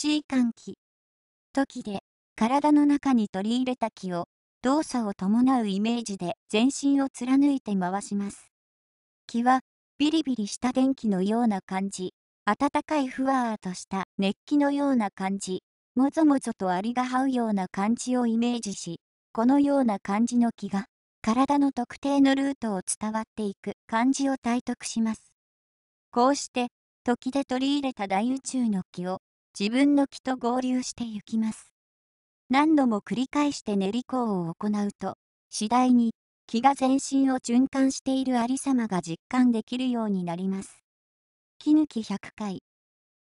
C 換気。時で、体の中に取り入れた気を、動作を伴うイメージで全身を貫いて回します。気は、ビリビリした電気のような感じ、暖かいふわーとした熱気のような感じ、もぞもぞとアリが這うような感じをイメージし、このような感じの気が、体の特定のルートを伝わっていく感じを体得します。こうして、時で取り入れた大宇宙の気を、自分の気と合流してゆきます。何度も繰り返して練り行を行うと、次第に気が全身を循環しているありさまが実感できるようになります。気抜き100回。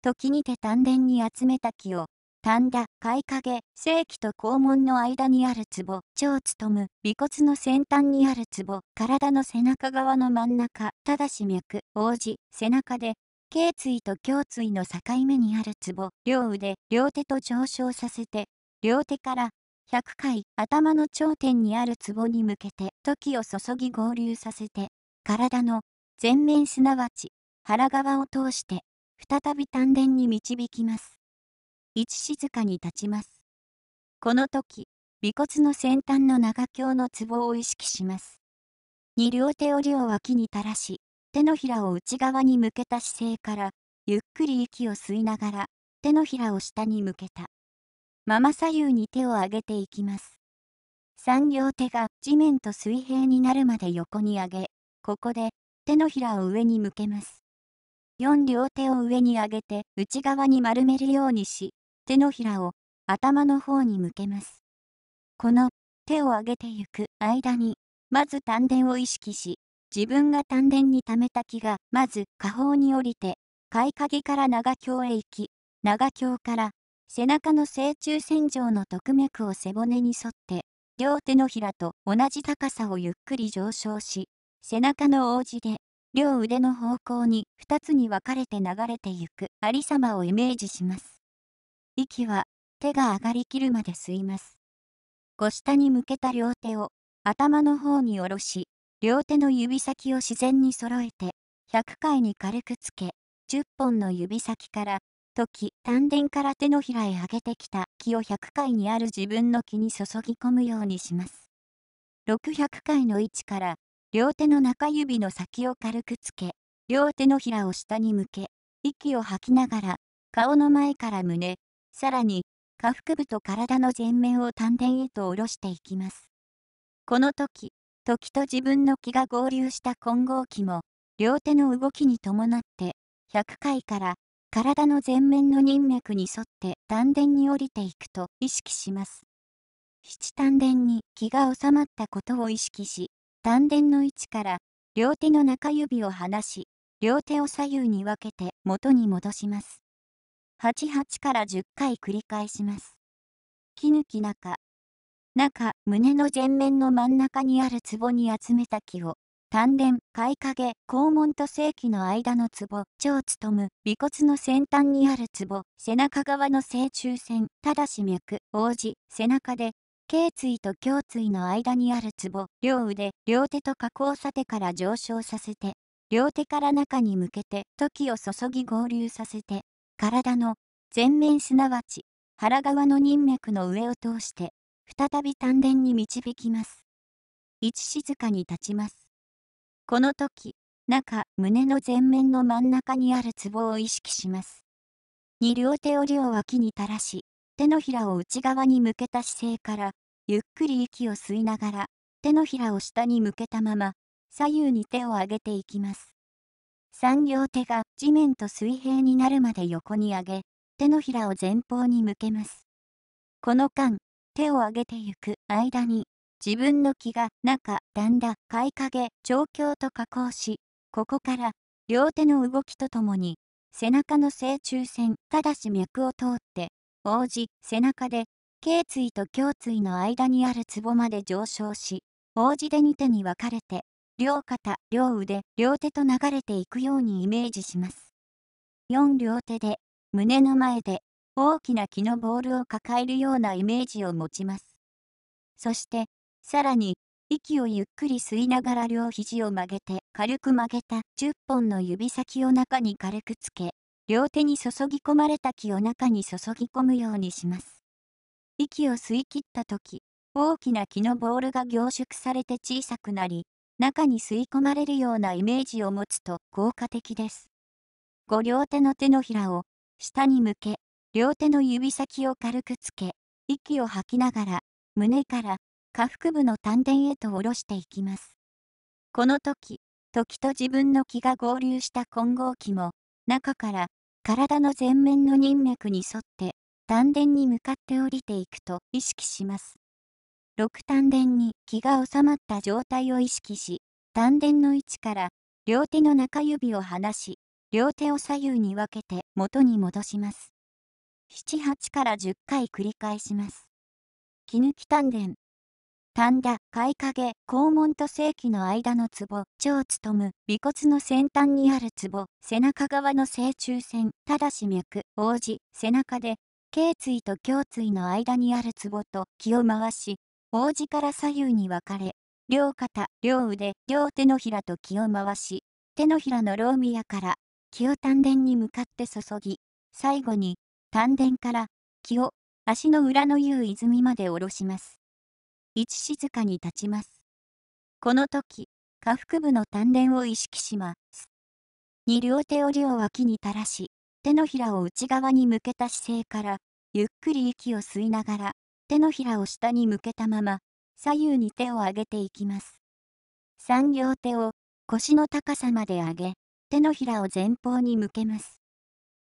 時にて丹田に集めた気を、丹田、貝影、正気と肛門の間にある壺、ボ、腸つむ、尾骨の先端にある壺、体の背中側の真ん中、ただし脈、王子、背中で、頸椎と胸椎の境目にあるツボ、両腕、両手と上昇させて、両手から100回頭の頂点にあるツボに向けて時を注ぎ合流させて、体の前面すなわち腹側を通して、再び丹田に導きます。一静かに立ちます。この時、尾骨の先端の長鏡のツボを意識します。二両手を両脇に垂らし、手のひらを内側に向けた姿勢から、ゆっくり息を吸いながら、手のひらを下に向けた。まま左右に手を上げていきます。3両手が地面と水平になるまで横に上げ、ここで手のひらを上に向けます。4両手を上に上げて内側に丸めるようにし、手のひらを頭の方に向けます。この手を上げてゆく間に、まず丹田を意識し、自分が丹田に溜めた気が、まず下方に降りて、買鍵から長京へ行き、長京から背中の正中線上の特脈を背骨に沿って、両手のひらと同じ高さをゆっくり上昇し、背中の王子で、両腕の方向に2つに分かれて流れてゆくありさまをイメージします。息は手が上がりきるまで吸います。ご下に向けた両手を頭の方に下ろし、両手の指先を自然に揃えて、100回に軽くつけ、10本の指先から、時、丹田から手のひらへ上げてきた気を100回にある自分の気に注ぎ込むようにします。600回の位置から、両手の中指の先を軽くつけ、両手のひらを下に向け、息を吐きながら、顔の前から胸、さらに、下腹部と体の前面を丹田へと下ろしていきます。この時、時と自分の気が合流した混合気も、両手の動きに伴って、100回から体の前面の人脈に沿って丹田に降りていくと意識します。七丹田に気が収まったことを意識し、丹田の位置から両手の中指を離し、両手を左右に分けて元に戻します。88から10回繰り返します。気抜き中、中、胸の前面の真ん中にある壺に集めた木を、丹田、貝影、肛門と正規の間の壺、腸務、尾骨の先端にある壺、背中側の正中線、ただし脈、王子、背中で、頸椎と胸椎の間にある壺、両腕、両手と下交差てから上昇させて、両手から中に向けて、時を注ぎ合流させて、体の、前面すなわち、腹側の人脈の上を通して、再び丹田に導きます。一静かに立ちます。この時、中、胸の前面の真ん中にあるツボを意識します。2両手を両脇に垂らし、手のひらを内側に向けた姿勢から、ゆっくり息を吸いながら、手のひらを下に向けたまま、左右に手を上げていきます。3両手が地面と水平になるまで横に上げ、手のひらを前方に向けます。この間、手を挙げてゆく間に、自分の気が中、だんだ、買い影、調教と加工し、ここから、両手の動きとともに、背中の正中線、ただし脈を通って、王子、背中で、頸椎と胸椎の間にあるツボまで上昇し、王子で2手に分かれて、両肩、両腕、両手と流れていくようにイメージします。4両手で、胸の前で、大きな木のボールを抱えるようなイメージを持ちます。そして、さらに、息をゆっくり吸いながら両肘を曲げて、軽く曲げた10本の指先を中に軽くつけ、両手に注ぎ込まれた木を中に注ぎ込むようにします。息を吸い切った時、大きな木のボールが凝縮されて小さくなり、中に吸い込まれるようなイメージを持つと効果的です。ご両手の手のひらを下に向け、両手の指先を軽くつけ、息を吐きながら、胸から下腹部の丹田へと下ろしていきます。この時、時と自分の気が合流した混合器も、中から体の前面の人脈に沿って、丹田に向かって降りていくと意識します。六丹田に気が収まった状態を意識し、丹田の位置から両手の中指を離し、両手を左右に分けて元に戻します。7、8から10回繰り返します。絹木き丹田。丹田、貝影、肛門と正規の間のツボ、腸を務む、尾骨の先端にあるツボ、背中側の正中線、ただし脈、王子、背中で、頸椎と胸椎の間にあるツボと気を回し、王子から左右に分かれ、両肩、両腕、両手のひらと気を回し、手のひらのローミアから気を丹田に向かって注ぎ、最後に丹田から気を足の裏の湯泉まで下ろします。一静かに立ちます。この時、下腹部の丹田を意識します。二両手を両脇に垂らし、手のひらを内側に向けた姿勢から、ゆっくり息を吸いながら、手のひらを下に向けたまま、左右に手を上げていきます。三両手を腰の高さまで上げ、手のひらを前方に向けます。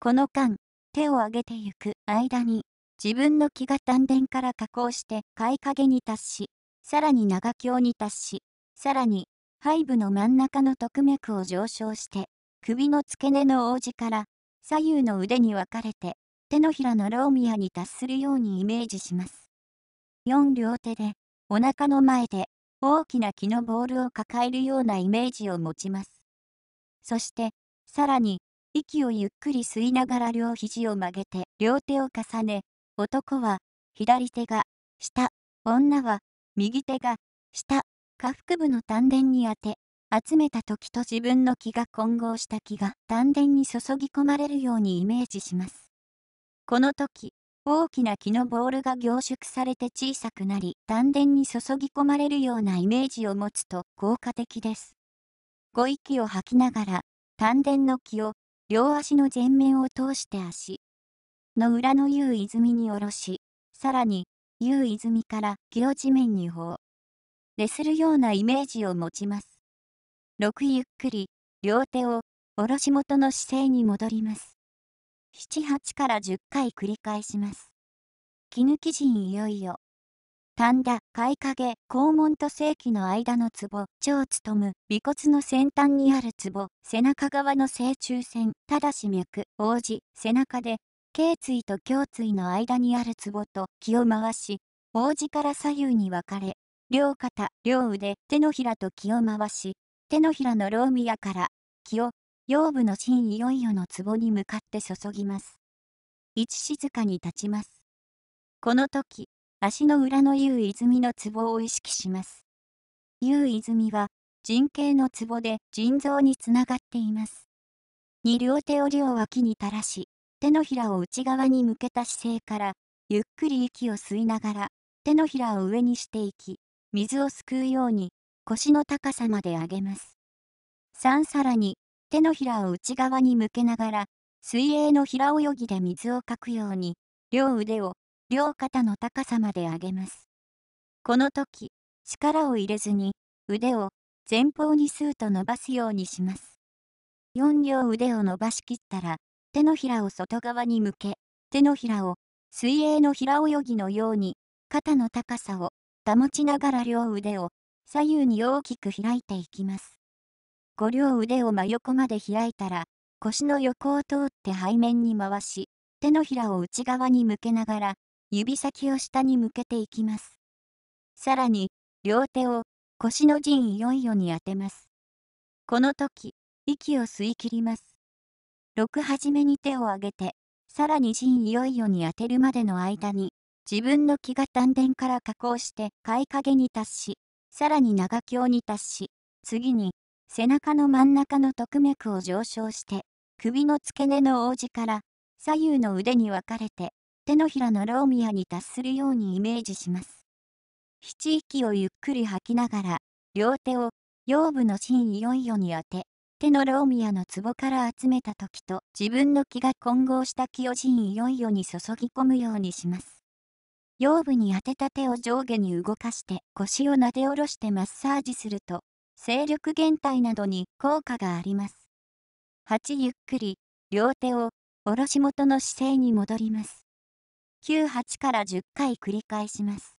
この間、手を上げてゆく間に、自分の気が丹田から加工してい影に達し、さらに長鏡に達し、さらに背部の真ん中の特脈を上昇して、首の付け根の王子から左右の腕に分かれて、手のひらのローミアに達するようにイメージします。4両手で、お腹の前で大きな木のボールを抱えるようなイメージを持ちます。そして、さらに息をゆっくり吸いながら両肘を曲げて両手を重ね、男は左手が下、女は右手が下、下腹部の丹田に当て、集めた時と自分の気が混合した気が丹田に注ぎ込まれるようにイメージします。この時、大きな木のボールが凝縮されて小さくなり、丹田に注ぎ込まれるようなイメージを持つと効果的です。ご息を吐きながら、丹田の気を両足の前面を通して足の裏の優泉に下ろし、さらに優泉からを地面に放でするようなイメージを持ちます。6ゆっくり両手を下ろし元の姿勢に戻ります。7、8から10回繰り返します。絹生人、いよいよ丹田、貝影、肛門と正規の間のツボ、腸を務む、尾骨の先端にあるツボ、背中側の正中線、ただし脈、王子、背中で、頸椎と胸椎の間にあるツボと気を回し、王子から左右に分かれ、両肩、両腕、手のひらと気を回し、手のひらのローミアから気を、腰部の芯いよいよのツボに向かって注ぎます。一静かに立ちます。この時、足の裏の優泉のツボを意識します。優泉は、人形のツボで腎臓につながっています。2。両手を両脇に垂らし、手のひらを内側に向けた姿勢から、ゆっくり息を吸いながら、手のひらを上にしていき、水をすくうように、腰の高さまで上げます。3らに、手のひらを内側に向けながら、水泳の平泳ぎで水をかくように、両腕を両肩の高さまで上げます。この時、力を入れずに腕を前方にスーと伸ばすようにします。4両腕を伸ばしきったら、手のひらを外側に向け、手のひらを水泳の平泳ぎのように肩の高さを保ちながら両腕を左右に大きく開いていきます。5両腕を真横まで開いたら、腰の横を通って背面に回し、手のひらを内側に向けながら、指先を下に向けていきます。さらに、両手を腰の陣いよいよに当てます。この時、息を吸い切ります。6始めに手を上げて、さらに陣いよいよに当てるまでの間に、自分の気が丹田から加工して貝影に達し、さらに長鏡に達し、次に、背中の真ん中の特脈を上昇して、首の付け根の王子から左右の腕に分かれて手のひらのローミアに達するようにイメージします。七息をゆっくり吐きながら、両手を腰部の芯いよいよに当て、手のローミアの壺から集めた時と自分の気が混合した気を芯いよいよに注ぎ込むようにします。腰部に当てた手を上下に動かして腰を撫で下ろしてマッサージすると、勢力減退などに効果があります。8ゆっくり両手を下ろし元の姿勢に戻ります。98から10回繰り返します。